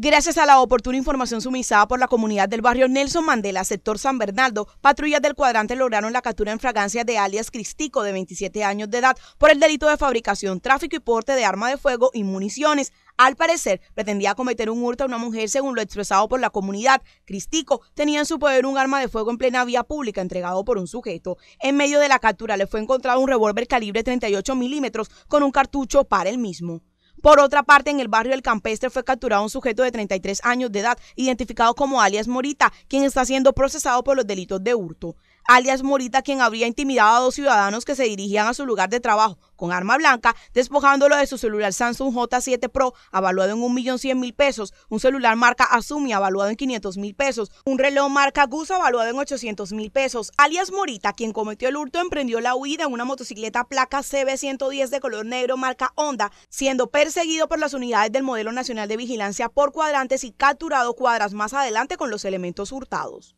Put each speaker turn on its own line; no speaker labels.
Gracias a la oportuna información sumisada por la comunidad del barrio Nelson Mandela, sector San Bernardo, patrullas del cuadrante lograron la captura en fragancia de alias Cristico, de 27 años de edad, por el delito de fabricación, tráfico y porte de arma de fuego y municiones. Al parecer, pretendía cometer un hurto a una mujer, según lo expresado por la comunidad. Cristico tenía en su poder un arma de fuego en plena vía pública entregado por un sujeto. En medio de la captura le fue encontrado un revólver calibre 38 milímetros con un cartucho para el mismo. Por otra parte, en el barrio del Campestre fue capturado un sujeto de 33 años de edad, identificado como alias Morita, quien está siendo procesado por los delitos de hurto alias Morita, quien habría intimidado a dos ciudadanos que se dirigían a su lugar de trabajo con arma blanca, despojándolo de su celular Samsung J7 Pro, avaluado en 1.100.000 pesos, un celular marca Asumi avaluado en 500.000 pesos, un reloj marca Gusa, avaluado en 800.000 pesos. Alias Morita, quien cometió el hurto, emprendió la huida en una motocicleta placa CB110 de color negro marca Honda, siendo perseguido por las unidades del Modelo Nacional de Vigilancia por cuadrantes y capturado cuadras más adelante con los elementos hurtados.